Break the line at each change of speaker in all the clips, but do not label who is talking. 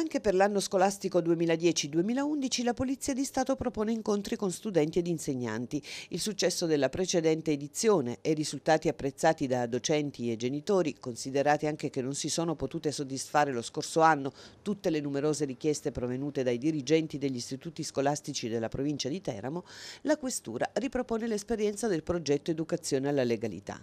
Anche per l'anno scolastico 2010-2011 la Polizia di Stato propone incontri con studenti ed insegnanti. Il successo della precedente edizione e i risultati apprezzati da docenti e genitori, considerati anche che non si sono potute soddisfare lo scorso anno tutte le numerose richieste provenute dai dirigenti degli istituti scolastici della provincia di Teramo, la Questura ripropone l'esperienza del progetto Educazione alla legalità.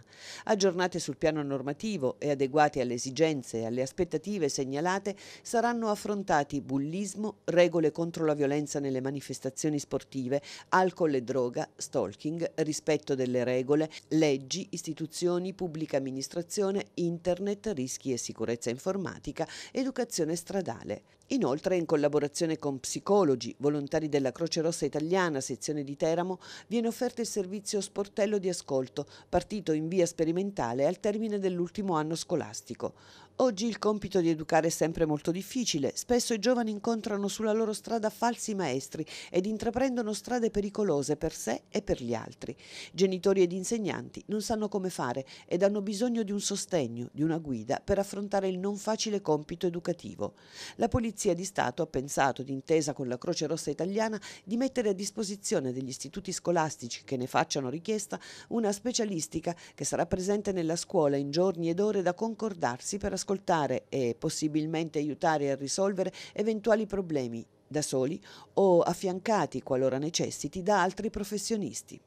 Aggiornate sul piano normativo e adeguate alle esigenze e alle aspettative segnalate, saranno affrontate affrontati bullismo, regole contro la violenza nelle manifestazioni sportive, alcol e droga, stalking, rispetto delle regole, leggi, istituzioni, pubblica amministrazione, internet, rischi e sicurezza informatica, educazione stradale. Inoltre, in collaborazione con psicologi, volontari della Croce Rossa Italiana, sezione di Teramo, viene offerto il servizio Sportello di Ascolto, partito in via sperimentale al termine dell'ultimo anno scolastico. Oggi il compito di educare è sempre molto difficile, difficile, spesso i giovani incontrano sulla loro strada falsi maestri ed intraprendono strade pericolose per sé e per gli altri. Genitori ed insegnanti non sanno come fare ed hanno bisogno di un sostegno, di una guida per affrontare il non facile compito educativo. La Polizia di Stato ha pensato, d'intesa con la Croce Rossa Italiana, di mettere a disposizione degli istituti scolastici che ne facciano richiesta una specialistica che sarà presente nella scuola in giorni ed ore da concordarsi per ascoltare e possibilmente aiutare a risolvere risolvere eventuali problemi da soli o affiancati, qualora necessiti, da altri professionisti.